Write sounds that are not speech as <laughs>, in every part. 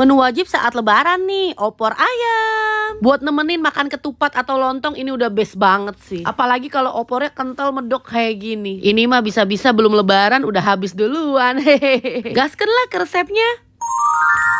Menu wajib saat lebaran nih, opor ayam. Buat nemenin makan ketupat atau lontong ini udah best banget sih. Apalagi kalau opornya kental medok kayak gini. Ini mah bisa-bisa belum lebaran udah habis duluan. <laughs> Gaskenlah ke resepnya.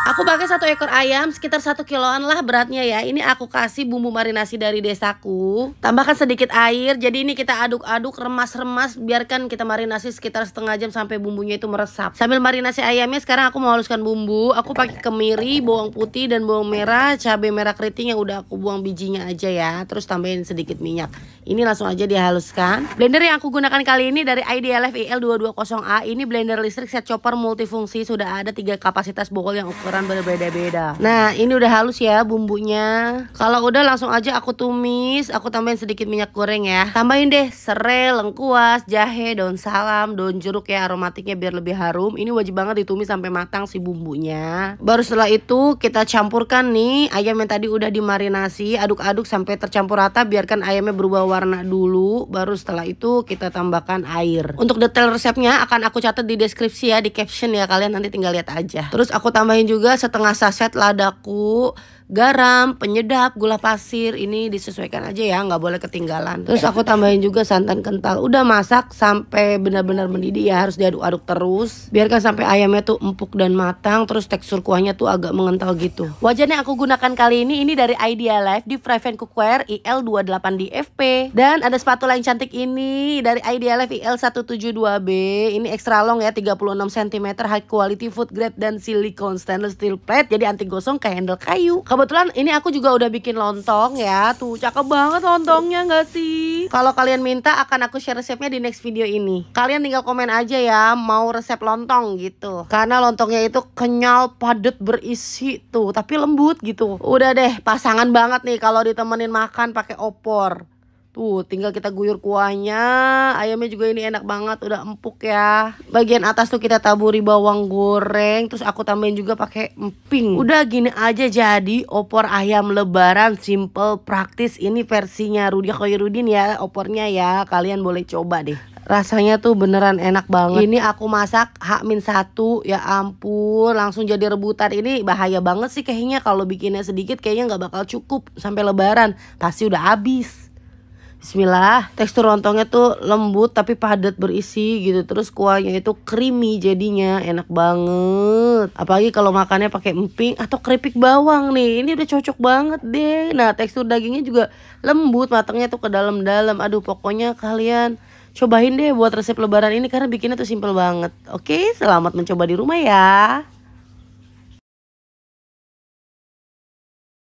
Aku pakai satu ekor ayam sekitar satu kiloan lah beratnya ya. Ini aku kasih bumbu marinasi dari desaku. Tambahkan sedikit air. Jadi ini kita aduk-aduk, remas-remas. Biarkan kita marinasi sekitar setengah jam sampai bumbunya itu meresap. Sambil marinasi ayamnya sekarang aku mau haluskan bumbu. Aku pakai kemiri, bawang putih dan bawang merah, cabai merah keriting yang udah aku buang bijinya aja ya. Terus tambahin sedikit minyak. Ini langsung aja dihaluskan. Blender yang aku gunakan kali ini dari IDLF IL220A. Ini blender listrik set chopper multifungsi. Sudah ada tiga kapasitas bokol yang ukuran ukuran berbeda-beda. Nah, ini udah halus ya bumbunya. Kalau udah langsung aja aku tumis, aku tambahin sedikit minyak goreng ya. Tambahin deh serai, lengkuas, jahe, daun salam, daun jeruk ya aromatiknya biar lebih harum. Ini wajib banget ditumis sampai matang si bumbunya. Baru setelah itu kita campurkan nih ayam yang tadi udah dimarinasi, aduk-aduk sampai tercampur rata, biarkan ayamnya berubah warna dulu. Baru setelah itu kita tambahkan air. Untuk detail resepnya akan aku catat di deskripsi ya, di caption ya kalian nanti tinggal lihat aja. Terus aku tambahin juga juga setengah saset ladaku garam, penyedap, gula pasir ini disesuaikan aja ya, nggak boleh ketinggalan. Terus aku tambahin juga santan kental. Udah masak sampai benar-benar mendidih ya, harus diaduk-aduk terus. Biarkan sampai ayamnya tuh empuk dan matang, terus tekstur kuahnya tuh agak mengental gitu. Wajannya aku gunakan kali ini ini dari Idea Life di Prevent Cookware IL28 DFP. Dan ada sepatu yang cantik ini dari Idea Life IL172B. Ini extra long ya, 36 cm high quality food grade dan silicone stainless steel plate jadi anti gosong ke handle kayu. Kebetulan ini aku juga udah bikin lontong ya. Tuh cakep banget lontongnya nggak sih? Kalau kalian minta akan aku share resepnya di next video ini. Kalian tinggal komen aja ya mau resep lontong gitu. Karena lontongnya itu kenyal, padat, berisi tuh, tapi lembut gitu. Udah deh, pasangan banget nih kalau ditemenin makan pakai opor. Tuh, tinggal kita guyur kuahnya. Ayamnya juga ini enak banget, udah empuk ya. Bagian atas tuh kita taburi bawang goreng, terus aku tambahin juga pakai emping. Udah gini aja jadi opor ayam lebaran simple praktis ini versinya Rudy Khairudin ya opornya ya. Kalian boleh coba deh rasanya tuh beneran enak banget ini aku masak hak min satu ya ampun langsung jadi rebutan ini bahaya banget sih kayaknya kalau bikinnya sedikit kayaknya nggak bakal cukup sampai lebaran pasti udah habis Bismillah. Tekstur lontongnya tuh lembut tapi padat berisi gitu. Terus kuahnya itu creamy jadinya enak banget. Apalagi kalau makannya pakai emping atau keripik bawang nih. Ini udah cocok banget deh. Nah, tekstur dagingnya juga lembut, matangnya tuh ke dalam-dalam. Aduh, pokoknya kalian cobain deh buat resep lebaran ini karena bikinnya tuh simple banget. Oke, selamat mencoba di rumah ya.